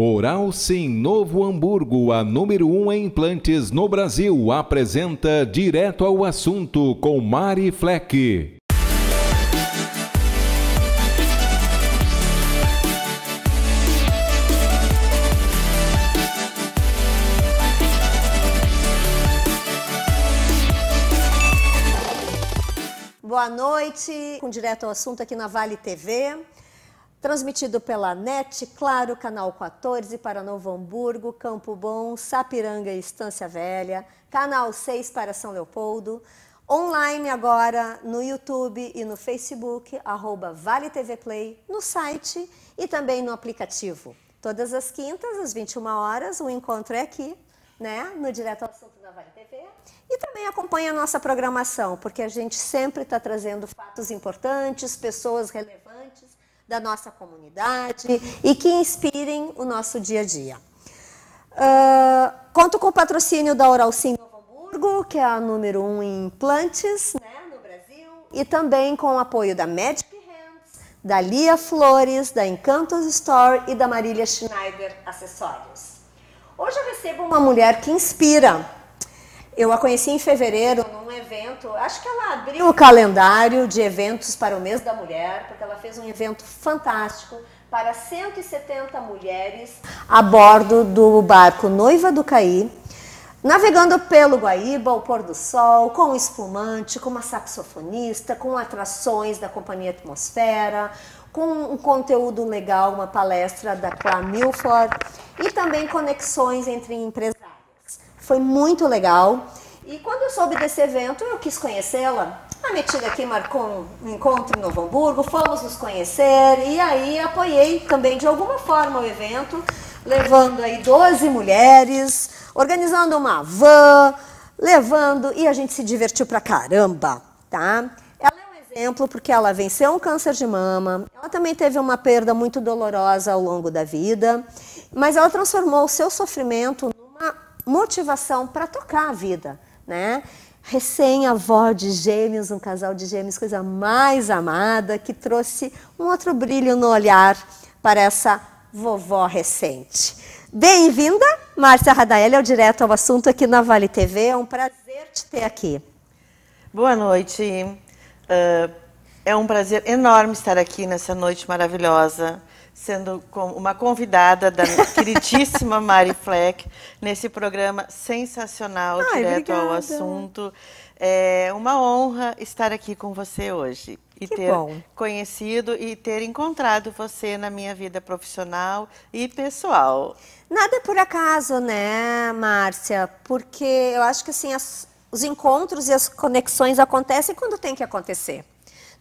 Oral Sim Novo Hamburgo, a número 1 um em implantes no Brasil, apresenta Direto ao Assunto com Mari Fleck. Boa noite, com direto ao assunto aqui na Vale TV. Transmitido pela NET, Claro, Canal 14 para Novo Hamburgo, Campo Bom, Sapiranga e Estância Velha, Canal 6 para São Leopoldo, online agora no YouTube e no Facebook, arroba Vale TV Play, no site e também no aplicativo. Todas as quintas, às 21 horas, o encontro é aqui, né, no Direto ao Assunto da Vale TV. E também acompanha a nossa programação, porque a gente sempre está trazendo fatos importantes, pessoas relevantes da nossa comunidade e que inspirem o nosso dia a dia. Uh, conto com o patrocínio da Oral Sim Novo Hamburgo, que é a número um em implantes né, no Brasil, e também com o apoio da Magic Hands, da Lia Flores, da Encantos Store e da Marília Schneider Acessórios. Hoje eu recebo uma mulher que inspira eu a conheci em fevereiro num evento. Acho que ela abriu o calendário de eventos para o mês da mulher, porque ela fez um evento fantástico para 170 mulheres a bordo do barco Noiva do Caí, navegando pelo Guaíba ao pôr do sol, com um espumante, com uma saxofonista, com atrações da Companhia Atmosfera, com um conteúdo legal, uma palestra da Clá Milford e também conexões entre empresas foi muito legal. E quando eu soube desse evento, eu quis conhecê-la. A metida aqui marcou um encontro em Novo Hamburgo, fomos nos conhecer e aí apoiei também de alguma forma o evento, levando aí 12 mulheres, organizando uma van, levando e a gente se divertiu pra caramba, tá? Ela é um exemplo porque ela venceu um câncer de mama, ela também teve uma perda muito dolorosa ao longo da vida, mas ela transformou o seu sofrimento motivação para tocar a vida, né? recém-avó de gêmeos, um casal de gêmeos, coisa mais amada, que trouxe um outro brilho no olhar para essa vovó recente. Bem-vinda, Márcia Radael, ao Direto ao Assunto aqui na Vale TV. É um prazer te ter aqui. Boa noite. Uh, é um prazer enorme estar aqui nessa noite maravilhosa sendo uma convidada da queridíssima Mari Fleck nesse programa sensacional, Ai, direto obrigada. ao assunto. É uma honra estar aqui com você hoje e que ter bom. conhecido e ter encontrado você na minha vida profissional e pessoal. Nada é por acaso, né, Márcia? Porque eu acho que assim as, os encontros e as conexões acontecem quando tem que acontecer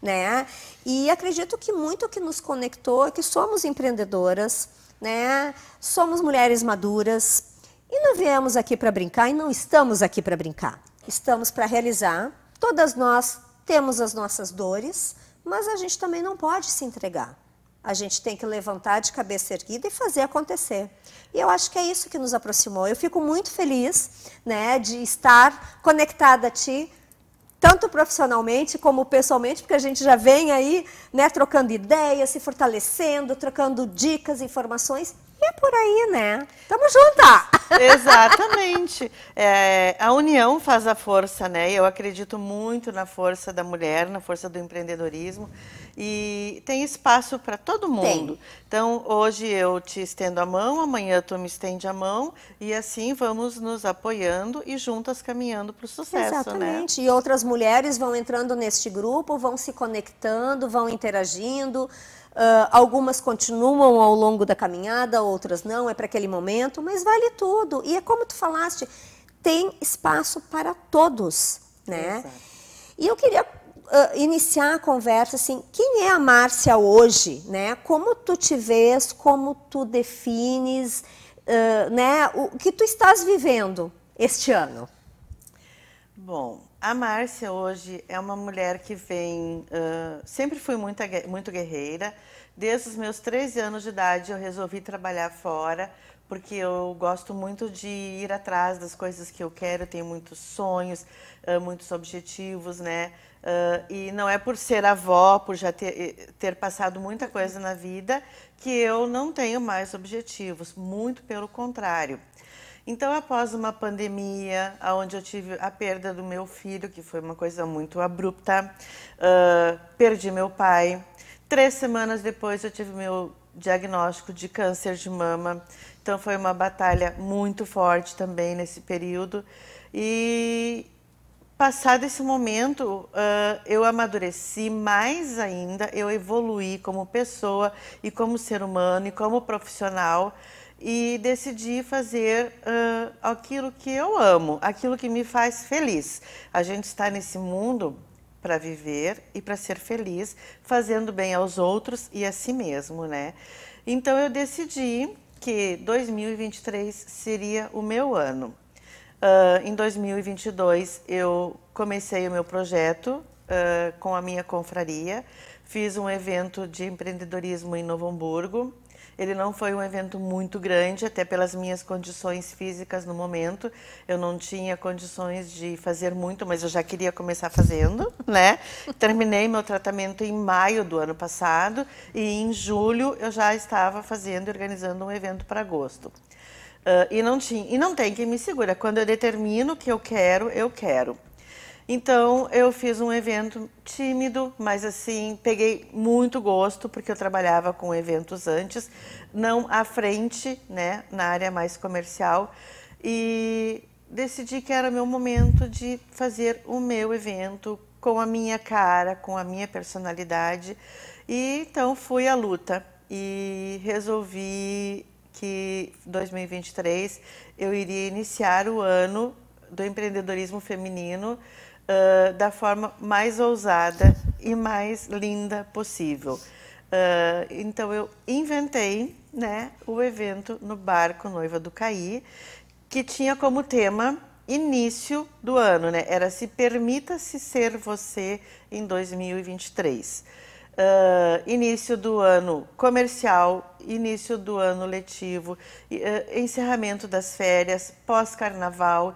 né? E acredito que muito que nos conectou é que somos empreendedoras, né? Somos mulheres maduras e não viemos aqui para brincar e não estamos aqui para brincar. Estamos para realizar. Todas nós temos as nossas dores, mas a gente também não pode se entregar. A gente tem que levantar de cabeça erguida e fazer acontecer. E eu acho que é isso que nos aproximou. Eu fico muito feliz né, de estar conectada a ti, tanto profissionalmente como pessoalmente, porque a gente já vem aí, né, trocando ideias, se fortalecendo, trocando dicas, informações. E é por aí, né? Tamo junta! Exatamente. É, a união faz a força, né? Eu acredito muito na força da mulher, na força do empreendedorismo. E tem espaço para todo mundo. Tem. Então, hoje eu te estendo a mão, amanhã tu me estende a mão, e assim vamos nos apoiando e juntas caminhando para o sucesso. Né? Exatamente. Né? E outras mulheres vão entrando neste grupo, vão se conectando, vão interagindo. Uh, algumas continuam ao longo da caminhada, outras não, é para aquele momento, mas vale tudo. E é como tu falaste, tem espaço para todos, né? Exato. E eu queria uh, iniciar a conversa assim, quem é a Márcia hoje, né? Como tu te vês, como tu defines, uh, né? O que tu estás vivendo este ano? Bom, a Márcia hoje é uma mulher que vem, uh, sempre fui muito, muito guerreira. Desde os meus 13 anos de idade eu resolvi trabalhar fora porque eu gosto muito de ir atrás das coisas que eu quero, tenho muitos sonhos, muitos objetivos, né? e não é por ser avó, por já ter, eh, ter passado muita coisa na vida, que eu não tenho mais objetivos, muito pelo contrário. Então, após uma pandemia, onde eu tive a perda do meu filho, que foi uma coisa muito abrupta, perdi meu pai. Três semanas depois, eu tive meu diagnóstico de câncer de mama. Então foi uma batalha muito forte também nesse período. E passado esse momento, uh, eu amadureci mais ainda, eu evolui como pessoa e como ser humano e como profissional e decidi fazer uh, aquilo que eu amo, aquilo que me faz feliz. A gente está nesse mundo para viver e para ser feliz, fazendo bem aos outros e a si mesmo, né? Então eu decidi que 2023 seria o meu ano. Uh, em 2022 eu comecei o meu projeto uh, com a minha confraria, fiz um evento de empreendedorismo em Novo Hamburgo, ele não foi um evento muito grande, até pelas minhas condições físicas no momento. Eu não tinha condições de fazer muito, mas eu já queria começar fazendo, né? Terminei meu tratamento em maio do ano passado e em julho eu já estava fazendo e organizando um evento para agosto. Uh, e, não tinha, e não tem quem me segura. Quando eu determino que eu quero, eu quero. Então eu fiz um evento tímido, mas assim, peguei muito gosto, porque eu trabalhava com eventos antes, não à frente, né, na área mais comercial. E decidi que era meu momento de fazer o meu evento com a minha cara, com a minha personalidade. E então fui à luta e resolvi que 2023 eu iria iniciar o ano do empreendedorismo feminino uh, da forma mais ousada e mais linda possível. Uh, então eu inventei né, o evento no barco Noiva do Caí, que tinha como tema início do ano, né? Era se permita-se ser você em 2023. Uh, início do ano comercial, início do ano letivo, uh, encerramento das férias, pós-carnaval,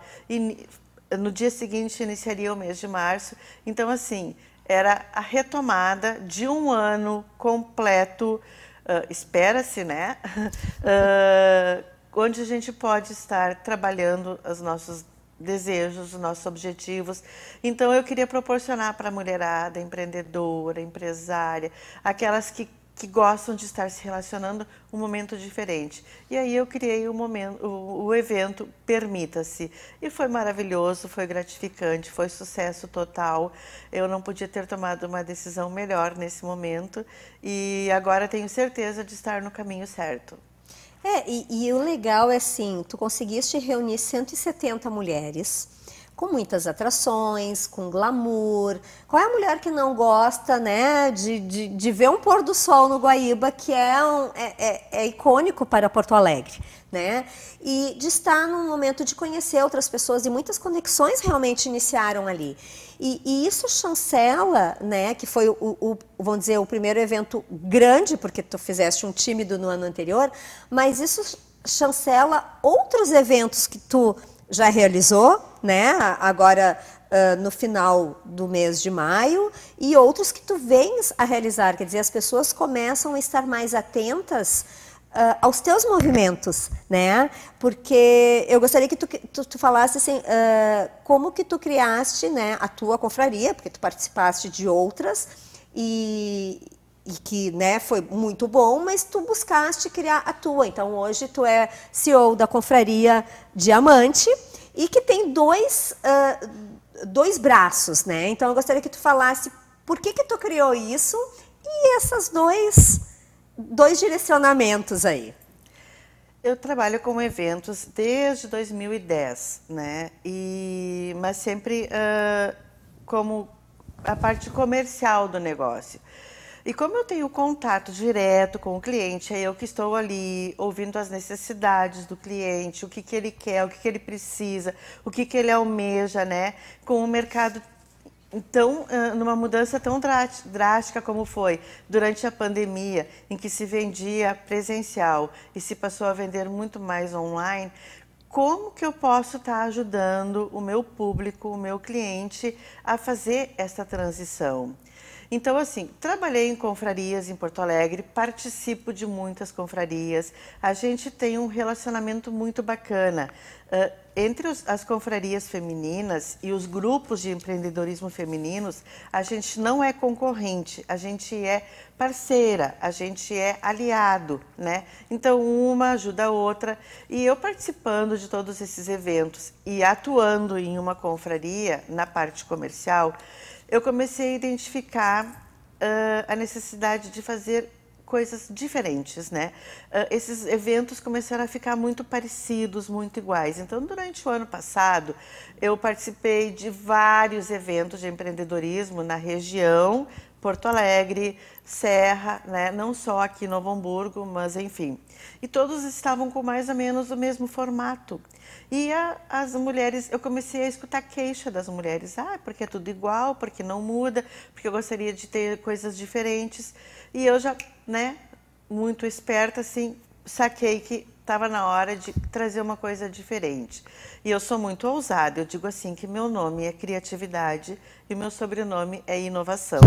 no dia seguinte iniciaria o mês de março. Então, assim, era a retomada de um ano completo, uh, espera-se, né? Uh, onde a gente pode estar trabalhando os nossos desejos, os nossos objetivos. Então, eu queria proporcionar para a mulherada empreendedora, empresária, aquelas que que gostam de estar se relacionando um momento diferente. E aí eu criei o momento, o, o evento Permita-se. E foi maravilhoso, foi gratificante, foi sucesso total. Eu não podia ter tomado uma decisão melhor nesse momento e agora tenho certeza de estar no caminho certo. É, e, e o legal é assim, tu conseguiste reunir 170 mulheres com muitas atrações, com glamour. Qual é a mulher que não gosta, né, de, de, de ver um pôr do sol no Guaíba, que é, um, é, é, é icônico para Porto Alegre, né? E de estar num momento de conhecer outras pessoas e muitas conexões realmente iniciaram ali. E, e, isso chancela, né, que foi o, o, vamos dizer, o primeiro evento grande, porque tu fizeste um tímido no ano anterior, mas isso chancela outros eventos que tu já realizou, né? Agora uh, no final do mês de maio e outros que tu vens a realizar, quer dizer, as pessoas começam a estar mais atentas uh, aos teus movimentos, né? Porque eu gostaria que tu, tu, tu falasse assim, uh, como que tu criaste, né, a tua confraria, porque tu participaste de outras e e que né, foi muito bom, mas tu buscaste criar a tua. Então hoje tu é CEO da Confraria Diamante e que tem dois, uh, dois braços, né? Então eu gostaria que tu falasse por que que tu criou isso e esses dois, dois direcionamentos aí. Eu trabalho com eventos desde 2010, né? E, mas sempre uh, como a parte comercial do negócio. E como eu tenho contato direto com o cliente, é eu que estou ali ouvindo as necessidades do cliente, o que, que ele quer, o que, que ele precisa, o que, que ele almeja, né? Com o mercado então, numa mudança tão drástica como foi durante a pandemia, em que se vendia presencial e se passou a vender muito mais online, como que eu posso estar tá ajudando o meu público, o meu cliente a fazer essa transição? Então, assim, trabalhei em confrarias em Porto Alegre, participo de muitas confrarias. A gente tem um relacionamento muito bacana. Uh, entre os, as confrarias femininas e os grupos de empreendedorismo femininos, a gente não é concorrente, a gente é parceira, a gente é aliado, né? Então, uma ajuda a outra. E eu participando de todos esses eventos e atuando em uma confraria, na parte comercial, eu comecei a identificar uh, a necessidade de fazer coisas diferentes, né? Uh, esses eventos começaram a ficar muito parecidos, muito iguais. Então, durante o ano passado, eu participei de vários eventos de empreendedorismo na região, Porto Alegre, Serra, né? não só aqui em Novo Hamburgo, mas enfim. E todos estavam com mais ou menos o mesmo formato. E a, as mulheres, eu comecei a escutar queixa das mulheres, ah, porque é tudo igual, porque não muda, porque eu gostaria de ter coisas diferentes. E eu já, né, muito esperta assim, saquei que estava na hora de trazer uma coisa diferente. E eu sou muito ousada, eu digo assim que meu nome é criatividade e meu sobrenome é inovação.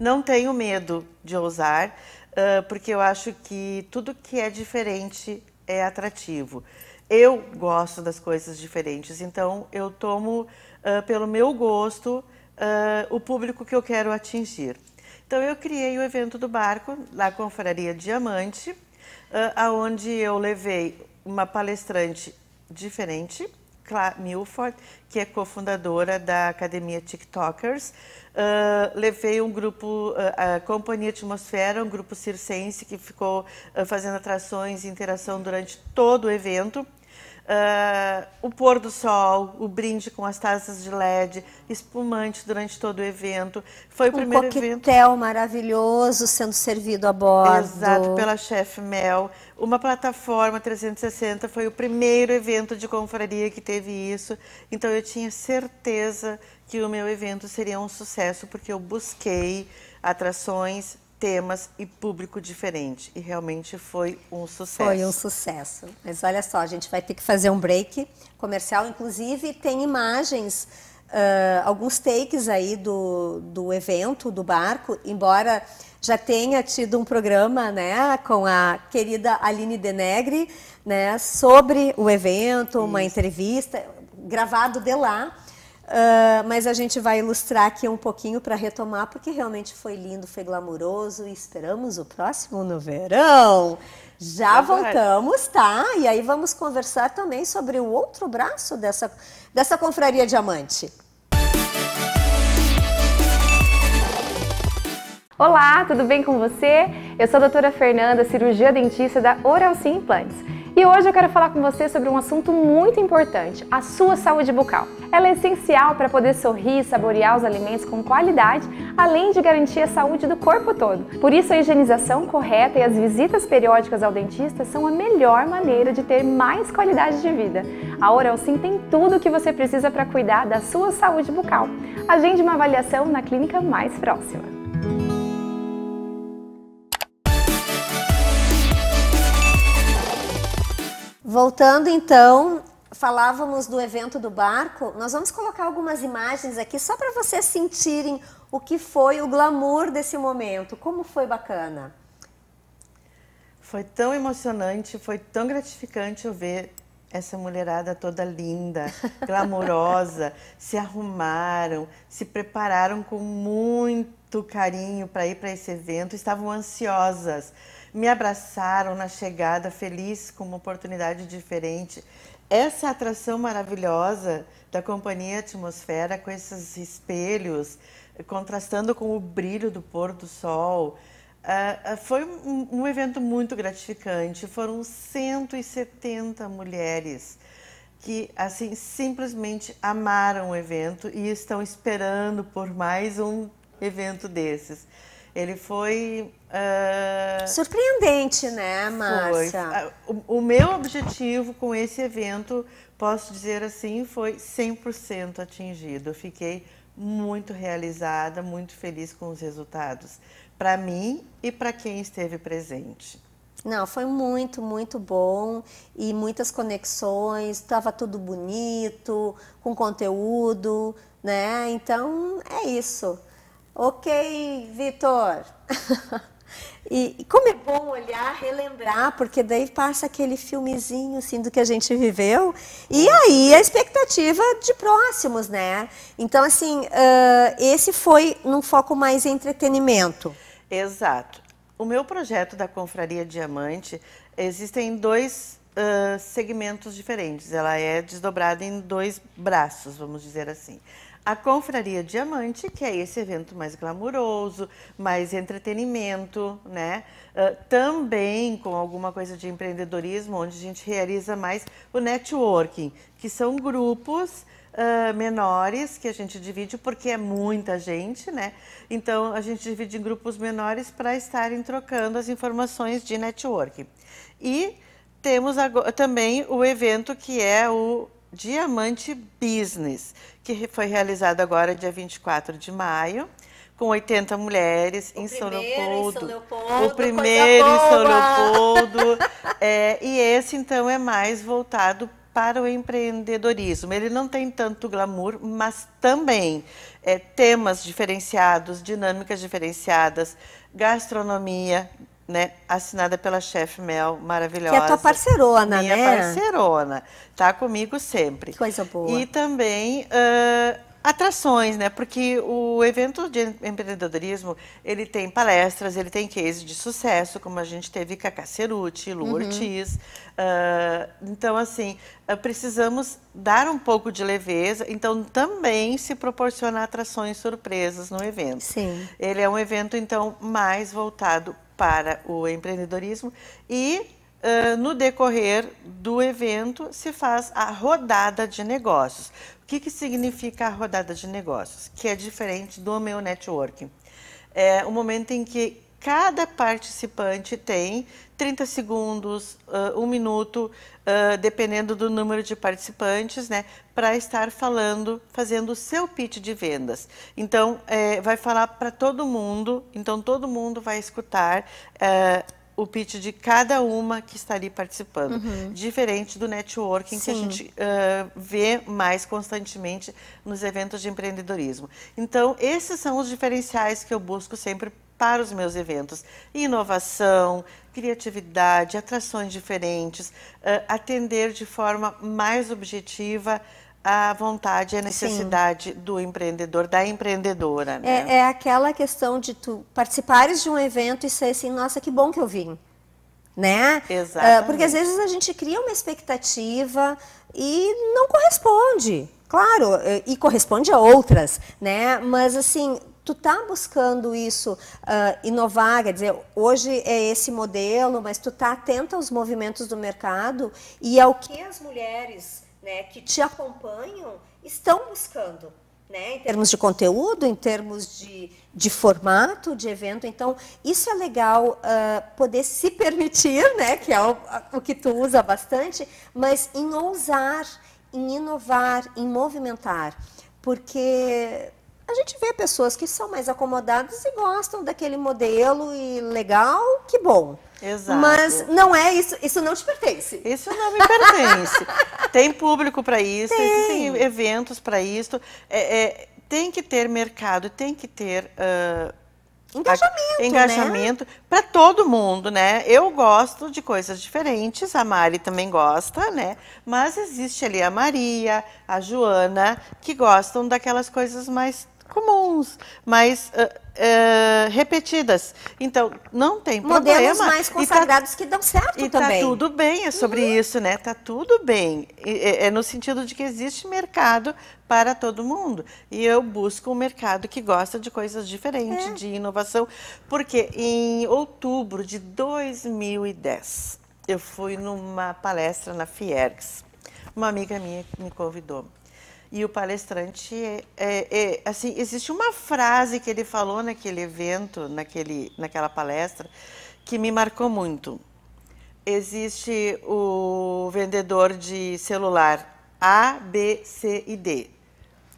Não tenho medo de ousar, uh, porque eu acho que tudo que é diferente é atrativo. Eu gosto das coisas diferentes, então eu tomo uh, pelo meu gosto uh, o público que eu quero atingir. Então eu criei o evento do barco, na Confraria Diamante, ah, aonde eu levei uma palestrante diferente, Cla Milford, que é cofundadora da Academia TikTokers. Uh, levei um grupo, uh, a Companhia Atmosfera, um grupo circense que ficou uh, fazendo atrações e interação durante todo o evento. Uh, o pôr do sol, o brinde com as taças de LED, espumante durante todo o evento. Foi o um primeiro evento. Um maravilhoso sendo servido a bordo. Exato, pela chefe Mel. Uma plataforma 360 foi o primeiro evento de confraria que teve isso. Então eu tinha certeza que o meu evento seria um sucesso porque eu busquei atrações temas e público diferente. E realmente foi um sucesso. Foi um sucesso. Mas olha só, a gente vai ter que fazer um break comercial. Inclusive, tem imagens, uh, alguns takes aí do, do evento, do barco, embora já tenha tido um programa né, com a querida Aline Denegri né, sobre o evento, Isso. uma entrevista gravado de lá ah, mas a gente vai ilustrar aqui um pouquinho para retomar, porque realmente foi lindo, foi glamuroso e esperamos o próximo no verão. Já voltamos, tá? E aí vamos conversar também sobre o outro braço dessa, dessa confraria diamante. Olá, tudo bem com você? Eu sou a doutora Fernanda, cirurgia dentista da Oral Sim e hoje eu quero falar com você sobre um assunto muito importante, a sua saúde bucal. Ela é essencial para poder sorrir e saborear os alimentos com qualidade, além de garantir a saúde do corpo todo. Por isso a higienização correta e as visitas periódicas ao dentista são a melhor maneira de ter mais qualidade de vida. A Oral Sim tem tudo o que você precisa para cuidar da sua saúde bucal. Agende uma avaliação na clínica mais próxima. Voltando então, falávamos do evento do barco. Nós vamos colocar algumas imagens aqui só para vocês sentirem o que foi o glamour desse momento, como foi bacana. Foi tão emocionante, foi tão gratificante eu ver essa mulherada toda linda, glamourosa, se arrumaram, se prepararam com muito carinho para ir para esse evento, estavam ansiosas me abraçaram na chegada, feliz com uma oportunidade diferente. Essa atração maravilhosa da companhia Atmosfera, com esses espelhos, contrastando com o brilho do pôr do sol, Uh, foi um, um, evento muito gratificante. Foram 170 mulheres que assim simplesmente amaram o evento e estão esperando por mais um evento desses. Ele foi ah, Surpreendente, né, Márcia? Foi. Ah, o, o, meu objetivo com esse evento, posso dizer assim, foi 100% atingido. Eu fiquei muito realizada, muito feliz com os resultados, para mim e para quem esteve presente. Não, foi muito, muito bom e muitas conexões, estava tudo bonito, com conteúdo, né? Então é isso. Ok, Vitor. E, e como é bom olhar, relembrar, porque daí passa aquele filmezinho assim do que a gente viveu. E é. aí a expectativa de próximos, né? Então, assim, uh, esse foi num foco mais entretenimento. Exato. O meu projeto da Confraria Diamante existem dois uh, segmentos diferentes. Ela é desdobrada em dois braços, vamos dizer assim a Confraria Diamante, que é esse evento mais glamuroso, mais entretenimento, né? Uh, também com alguma coisa de empreendedorismo, onde a gente realiza mais o networking, que são grupos Uh, menores que a gente divide, porque é muita gente, né? Então a gente divide em grupos menores para estarem trocando as informações de networking. E temos agora, também o evento que é o Diamante Business, que foi realizado agora dia 24 de maio, com 80 mulheres em São, em São, Leopoldo, O primeiro em São Leopoldo. é, e esse, então, é mais voltado para o empreendedorismo. Ele não tem tanto glamour, mas também é, temas diferenciados, dinâmicas diferenciadas, gastronomia, né, assinada pela chefe Mel, maravilhosa. Que é tua parcerona, minha né? parcerona. Tá comigo sempre. Que coisa boa. E também uh, atrações, né? Porque o evento de empreendedorismo, ele tem palestras, ele tem cases de sucesso, como a gente teve Cacá Ceruti, Lu uhum. Ortiz. Uh, então, assim, uh, precisamos dar um pouco de leveza. Então, também se proporcionar atrações surpresas no evento. Sim. Ele é um evento, então, mais voltado para o empreendedorismo e uh, no decorrer do evento se faz a rodada de negócios. O que, que significa a rodada de negócios? Que é diferente do meu networking. É o momento em que Cada participante tem 30 segundos, uh, um minuto, uh, dependendo do número de participantes, né, para estar falando, fazendo o seu pitch de vendas. Então, é, vai falar para todo mundo, então todo mundo vai escutar. Uh, o pitch de cada uma que está ali participando. Uhum. Diferente do networking Sim. que a gente uh, vê mais constantemente nos eventos de empreendedorismo. Então, esses são os diferenciais que eu busco sempre para os meus eventos. Inovação, criatividade, atrações diferentes, atender de forma mais objetiva a vontade e a necessidade Sim. do empreendedor, da empreendedora. Né? É, é, aquela questão de tu participares de um evento e ser assim, nossa, que bom que eu vim. Né? porque às vezes a gente cria uma expectativa e não corresponde. Claro, e corresponde a outras, né? Mas assim, tu tá buscando isso uh, inovar, quer dizer, hoje é esse modelo, mas tu tá atenta aos movimentos do mercado e ao que as mulheres né, que te acompanham estão buscando. Né, em termos de conteúdo, em termos de, de formato de evento. Então, isso é legal uh, poder se permitir, né, que é o, o que tu usa bastante, mas em ousar, em inovar, em movimentar. Porque a gente vê pessoas que são mais acomodadas e gostam daquele modelo e legal, que bom. Exato. Mas não é isso, isso não te pertence. Isso não me pertence. tem público para isso, tem. existem eventos para isso. É, é, tem que ter mercado, tem que ter. Uh, ah, engajamento, a, engajamento né? para todo mundo, né? Eu gosto de coisas diferentes, a Mari também gosta, né? Mas existe ali a Maria, a Joana, que gostam daquelas coisas mais comuns, mas uh, eh, uh, eh, repetidas. Então, não tem Modelos problema. Modelos mais tá consagrados tá, que dão certo e tá também. E tá tudo bem, é sobre uhum. isso, né? Tá tudo bem. É, é no sentido de que existe mercado para todo mundo. E eu busco um mercado que gosta de coisas diferentes, é. de inovação. Porque em outubro de 2010, eu fui numa palestra na Fiergs. Uma amiga minha me convidou. E o palestrante, é, é, é, assim, existe uma frase que ele falou naquele evento, naquele, naquela palestra, que me marcou muito. Existe o vendedor de celular A, B, C e D.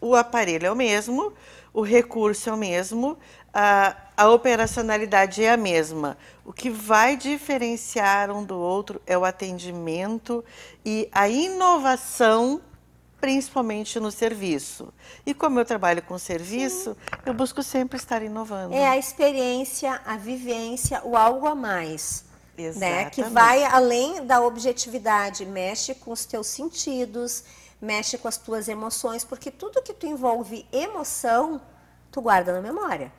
O aparelho é o mesmo, o recurso é o mesmo, a, a operacionalidade é a mesma. O que vai diferenciar um do outro é o atendimento e a inovação principalmente no serviço. E como eu trabalho com serviço, Sim. eu busco sempre estar inovando. É a experiência, a vivência, o algo a mais. Exatamente. Né? Que vai além da objetividade, mexe com os teus sentidos, mexe com as tuas emoções, porque tudo que tu envolve emoção, tu guarda na memória.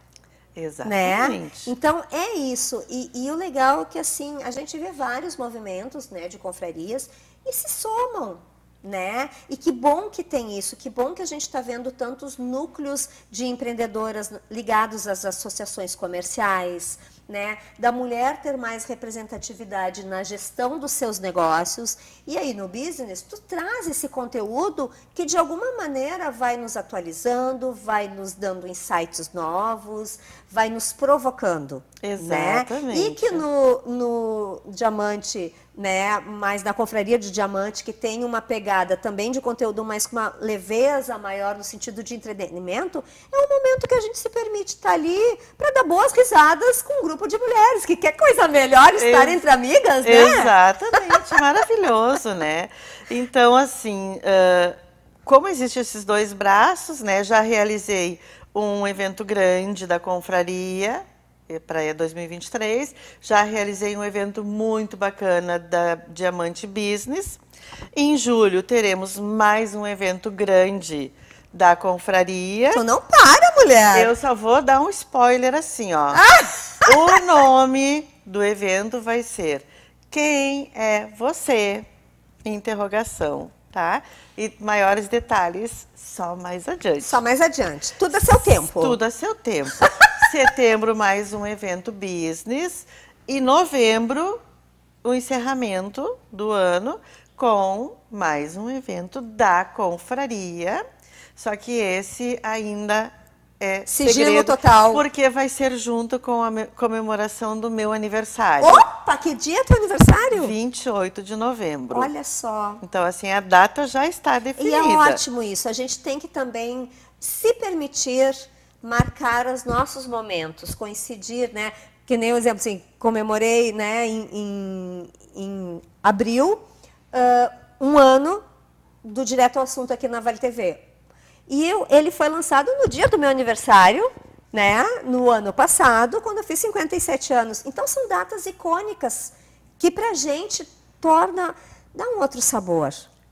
Né? Exatamente. Né? Então é isso. E, e, o legal é que assim, a gente vê vários movimentos né, de confrarias e se somam né? E que bom que tem isso, que bom que a gente está vendo tantos núcleos de empreendedoras ligados às associações comerciais, né? Da mulher ter mais representatividade na gestão dos seus negócios. E aí no business, tu traz esse conteúdo que de alguma maneira vai nos atualizando, vai nos dando insights novos, vai nos provocando. Exatamente. Né? E que no, no Diamante né, mas da Confraria de Diamante, que tem uma pegada também de conteúdo, mas com uma leveza maior no sentido de entretenimento, é um momento que a gente se permite estar tá ali para dar boas risadas com um grupo de mulheres, que quer coisa melhor estar Ex entre amigas, né? Exatamente, maravilhoso, né? Então, assim, uh, como existem esses dois braços, né, já realizei um evento grande da confraria, é, para 2023. É, já realizei um evento muito bacana da Diamante Business. Em julho teremos mais um evento grande da confraria. Tu não para, mulher! Eu só vou dar um spoiler assim, ó. Ah! O nome do evento vai ser Quem é você? Interrogação, tá? E maiores detalhes só mais adiante. Só mais adiante. Tudo a seu tempo. Tudo a seu tempo setembro, mais um evento business. E novembro, o encerramento do ano com mais um evento da confraria. Só que esse ainda é Sigilo segredo, total. Porque vai ser junto com a comemoração do meu aniversário. Opa, que dia é teu aniversário? 28 de novembro. Olha só. Então, assim, a data já está definida. E é ótimo isso. A gente tem que também se permitir marcar os nossos momentos, coincidir, né? Que nem o exemplo, assim, comemorei né, em, em, em abril uh, um ano do Direto ao Assunto aqui na Vale TV. E eu, ele foi lançado no dia do meu aniversário, né, no ano passado, quando eu fiz 57 anos. Então, são datas icônicas que, para a gente, torna, dá um outro sabor.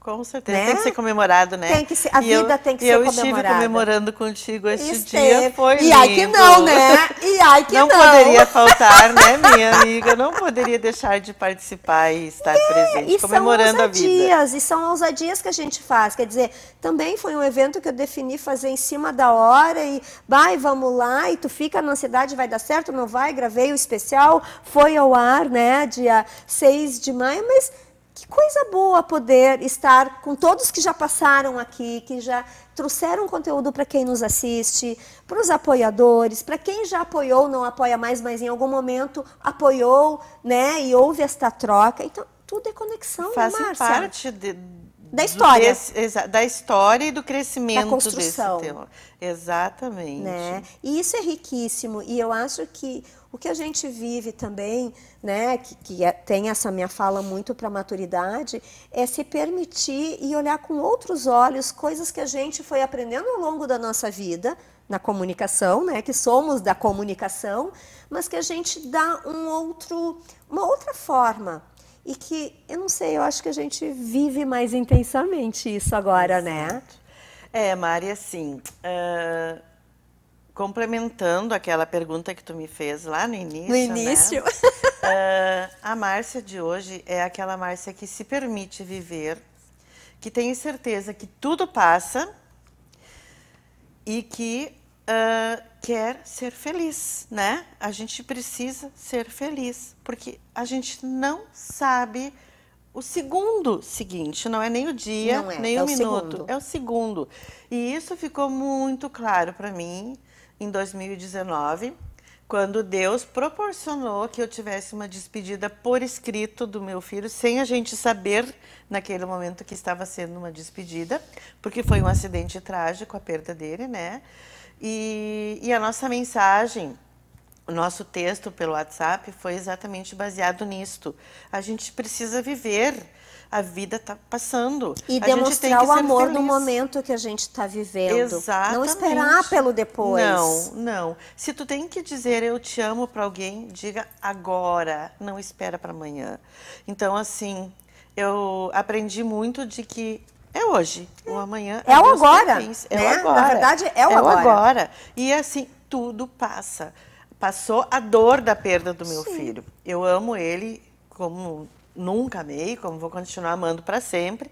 Com certeza, né? tem que ser comemorado, né? Tem que ser, a e vida eu, tem que ser comemorada. E eu estive comemorando contigo este Esteve. dia, foi E ai que não, né? E ai que não. Não poderia faltar, né, minha amiga? Não poderia deixar de participar e estar é, presente, e comemorando a vida. E são ousadias que a gente faz, quer dizer, também foi um evento que eu defini fazer em cima da hora e vai, vamos lá, e tu fica na ansiedade, vai dar certo, não vai, gravei o especial, foi ao ar, né, dia 6 de maio, mas que coisa boa poder estar com todos que já passaram aqui, que já trouxeram conteúdo para quem nos assiste, para os apoiadores, para quem já apoiou, não apoia mais, mas em algum momento apoiou, né? E houve esta troca. Então, tudo é conexão, Faz né, Márcia? parte de, da história. Do, da história e do crescimento da construção. desse tema. Exatamente. Né? E isso é riquíssimo. E eu acho que o que a gente vive também, né, que, que é, tem essa minha fala muito para maturidade, é se permitir e olhar com outros olhos coisas que a gente foi aprendendo ao longo da nossa vida na comunicação, né, que somos da comunicação, mas que a gente dá um outro, uma outra forma e que eu não sei, eu acho que a gente vive mais intensamente isso agora, né? É, Maria, assim. Uh complementando aquela pergunta que tu me fez lá no início. No né? início. Né? uh, a Márcia de hoje é aquela Márcia que se permite viver, que tem certeza que tudo passa e que uh, quer ser feliz, né? A gente precisa ser feliz, porque a gente não sabe o segundo seguinte, não é nem o dia, é, nem é o, o minuto, segundo. é o segundo. E isso ficou muito claro para mim em 2019, quando Deus proporcionou que eu tivesse uma despedida por escrito do meu filho, sem a gente saber naquele momento que estava sendo uma despedida, porque foi um acidente trágico a perda dele, né? E, e a nossa mensagem, o nosso texto pelo WhatsApp foi exatamente baseado nisto. A gente precisa viver a vida está passando. E a demonstrar o amor feliz. no momento que a gente está vivendo. Exatamente. Não esperar pelo depois. Não, não. Se tu tem que dizer eu te amo para alguém, diga agora, não espera para amanhã. Então, assim, eu aprendi muito de que é hoje, o amanhã. É, é o né? agora. né? É o agora. Na verdade, é o é agora. O agora. E assim, tudo passa. Passou a dor da perda do meu Sim. filho. Eu amo ele como nunca amei, como vou continuar amando para sempre.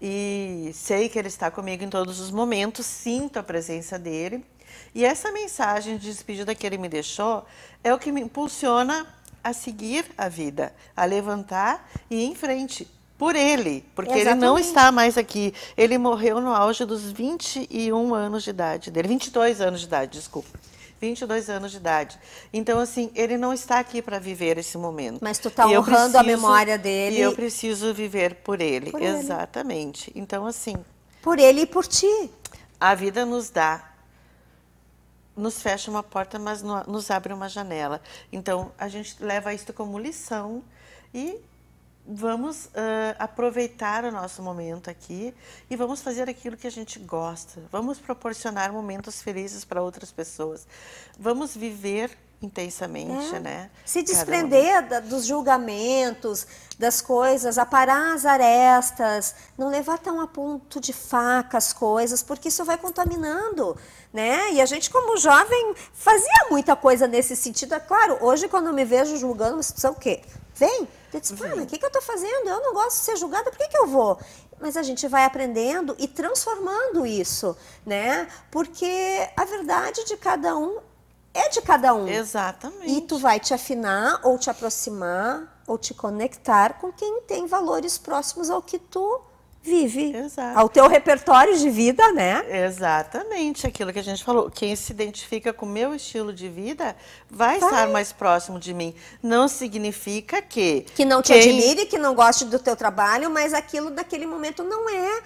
E sei que Ele está comigo em todos os momentos, sinto a presença dEle. E essa mensagem de despedida que Ele me deixou é o que me impulsiona a seguir a vida, a levantar e ir em frente, por ele, porque Exatamente. ele não está mais aqui. Ele morreu no auge dos 21 anos de idade dele, 22 anos de idade, desculpa. 22 anos de idade. Então, assim, ele não está aqui para viver esse momento. Mas tu está honrando preciso, a memória dele. E eu preciso viver por ele. Por Exatamente. Ele. Então, assim. Por ele e por ti. A vida nos dá nos fecha uma porta, mas nos abre uma janela. Então, a gente leva isso como lição e vamos uh, aproveitar o nosso momento aqui e vamos fazer aquilo que a gente gosta. Vamos proporcionar momentos felizes para outras pessoas. Vamos viver intensamente, é. né? Se desprender da, dos julgamentos, das coisas, aparar as arestas, não levar tão a ponto de faca as coisas, porque isso vai contaminando, né? E a gente, como jovem, fazia muita coisa nesse sentido. É claro, hoje quando eu me vejo julgando, você precisa o quê? Vem, eu disse, Vem. Uhum. o que, que eu estou fazendo? Eu não gosto de ser julgada, por que, que eu vou? mas a gente vai aprendendo e transformando isso, né? Porque a verdade de cada um é de cada um. Exatamente. E tu vai te afinar ou te aproximar ou te conectar com quem tem valores próximos ao que tu vive, Exato. ao teu repertório de vida, né? Exatamente, aquilo que a gente falou. Quem se identifica com o meu estilo de vida vai, vai. estar mais próximo de mim. Não significa que que não te quem... admire, que não goste do teu trabalho, mas aquilo daquele momento não é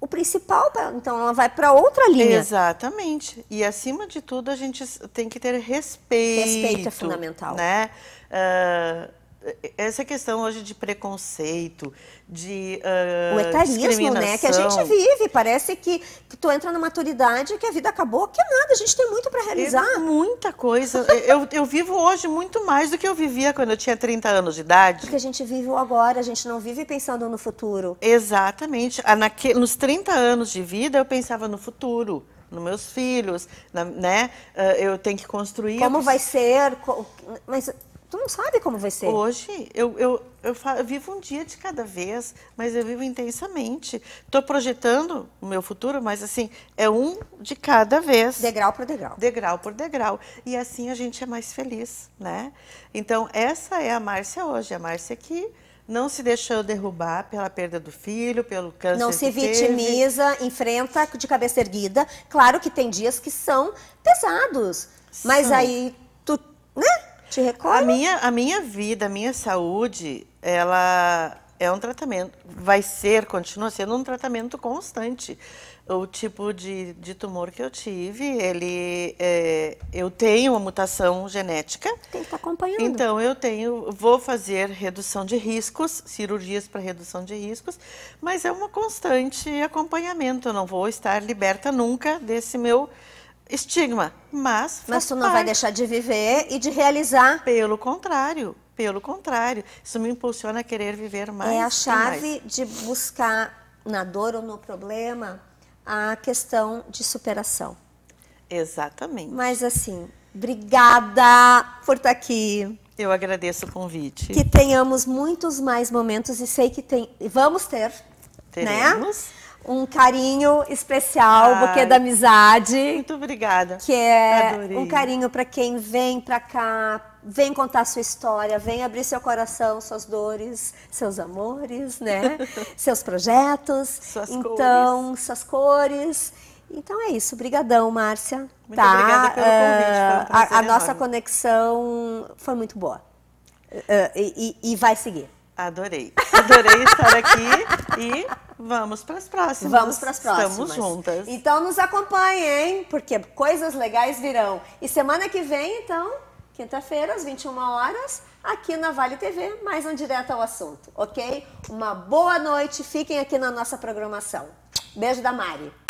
o principal, então ela vai para outra linha. Exatamente. E acima de tudo a gente tem que ter respeito. Respeito é fundamental. Né? Uh essa questão hoje de preconceito, de uh, O ah, etarismo, né? Que a gente vive. Parece que, tu entra na maturidade que a vida acabou, que é nada. A gente tem muito para realizar. É muita coisa. eu, eu vivo hoje muito mais do que eu vivia quando eu tinha 30 anos de idade. Porque a gente vive o agora, a gente não vive pensando no futuro. Exatamente. Ah, naque, nos 30 anos de vida, eu pensava no futuro nos meus filhos, na, né? Ah, eu tenho que construir. Como vai ser? Mas Tu não sabe como vai ser. Hoje, eu, eu, eu, eu vivo um dia de cada vez, mas eu vivo intensamente. Estou projetando o meu futuro, mas assim, é um de cada vez. Degrau por degrau. Degrau por degrau. E assim a gente é mais feliz, né? Então, essa é a Márcia hoje. A Márcia que não se deixou derrubar pela perda do filho, pelo câncer. Não se vitimiza, teve. enfrenta de cabeça erguida. Claro que tem dias que são pesados, mas aí tu, né? Te A minha, a minha vida, a minha saúde, ela é um tratamento, vai ser, continua sendo um tratamento constante. O tipo de, de tumor que eu tive, ele, é, eu tenho uma mutação genética. Tem que estar tá acompanhando. Então eu tenho, vou fazer redução de riscos, cirurgias para redução de riscos, mas é uma constante acompanhamento. Eu não vou estar liberta nunca desse meu estigma, mas Mas tu não parte. vai deixar de viver e de realizar. Pelo contrário, pelo contrário. Isso me impulsiona a querer viver mais. É a chave de buscar na dor ou no problema a questão de superação. Exatamente. Mas assim, obrigada por estar tá aqui. Eu agradeço o convite. Que tenhamos muitos mais momentos e sei que tem, vamos ter, né? Teremos. né? um carinho especial, Ai, buquê da amizade. Muito obrigada. Que é Adorei. um carinho para quem vem para cá, vem contar sua história, vem abrir seu coração, suas dores, seus amores, né? seus projetos. Suas então, cores. suas cores. Então é isso, brigadão, Márcia. Muito tá? obrigada pelo ah, convite. a, ah, a nossa conexão foi muito boa. Uh, e, e vai seguir. Adorei. Adorei estar aqui e Vamos para as próximas. Vamos para as próximas. Estamos juntas. Então nos acompanhe, hein? Porque coisas legais virão. E semana que vem, então, quinta-feira, às 21 horas, aqui na Vale TV, mais um Direto ao Assunto, ok? Uma boa noite, fiquem aqui na nossa programação. Beijo da Mari.